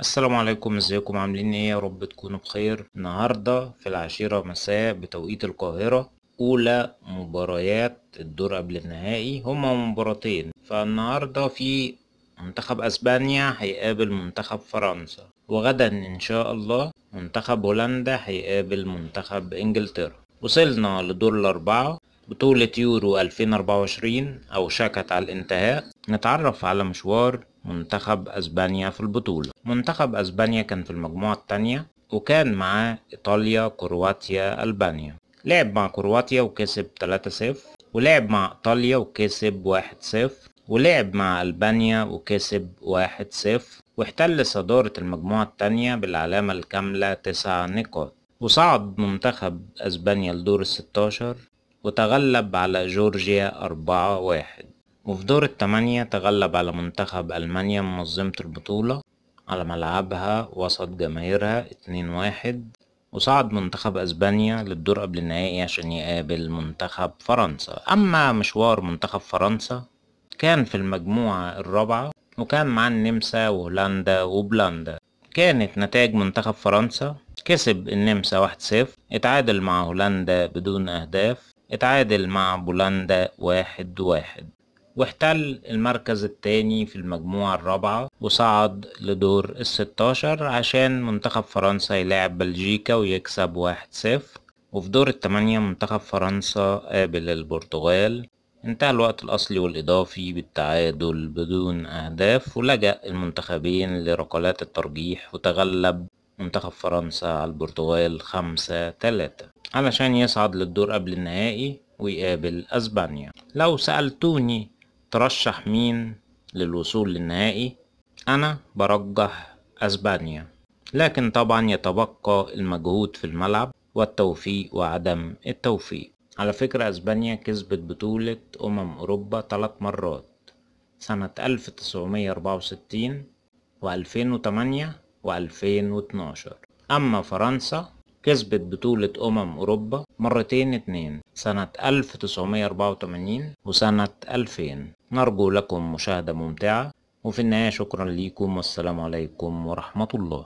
السلام عليكم ازيكم عاملين ايه يا رب تكونوا بخير النهارده في العشيرة مساء بتوقيت القاهرة اولى مباريات الدور قبل النهائي هما مباراتين فالنهارده في منتخب اسبانيا هيقابل منتخب فرنسا وغدا ان شاء الله منتخب هولندا هيقابل منتخب انجلترا وصلنا لدور الاربعة بطولة يورو 2024 او شكت على الانتهاء نتعرف على مشوار منتخب أسبانيا في البطولة منتخب أسبانيا كان في المجموعة الثانية وكان معاه إيطاليا كرواتيا ألبانيا لعب مع كرواتيا وكسب 3-0 ولعب مع إيطاليا وكسب 1-0 ولعب مع ألبانيا وكسب 1-0 واحتل صدارة المجموعة الثانية بالعلامة الكاملة 9 نقاط وصعد منتخب أسبانيا لدور الستاشر وتغلب على جورجيا أربعة واحد وفي دور التمانية تغلب على منتخب ألمانيا منظمة البطولة على ملعبها وسط جماهيرها اتنين واحد وصعد منتخب أسبانيا للدور قبل النهائي عشان يقابل منتخب فرنسا أما مشوار منتخب فرنسا كان في المجموعة الرابعة وكان مع النمسا وهولندا وبولندا كانت نتائج منتخب فرنسا كسب النمسا واحد صفر اتعادل مع هولندا بدون أهداف اتعادل مع بولندا واحد واحد واحتل المركز الثاني في المجموعة الرابعة وصعد لدور الستاشر عشان منتخب فرنسا يلعب بلجيكا ويكسب واحد صفر وفي دور التمانية منتخب فرنسا قابل البرتغال انتهى الوقت الأصلي والإضافي بالتعادل بدون أهداف ولجأ المنتخبين لركلات الترجيح وتغلب منتخب فرنسا على البرتغال خمسة تلاتة علشان يصعد للدور قبل النهائي ويقابل أسبانيا لو سألتوني ترشح مين للوصول للنهائي أنا برجح أسبانيا لكن طبعا يتبقى المجهود في الملعب والتوفيق وعدم التوفيق على فكرة أسبانيا كسبت بطولة أمم أوروبا ثلاث مرات سنة 1964 و2008 و2012 أما فرنسا كسبت بطولة أمم أوروبا مرتين اتنين سنة 1984 وسنة 2000 نرجو لكم مشاهدة ممتعة وفي النهاية شكرا ليكم والسلام عليكم ورحمة الله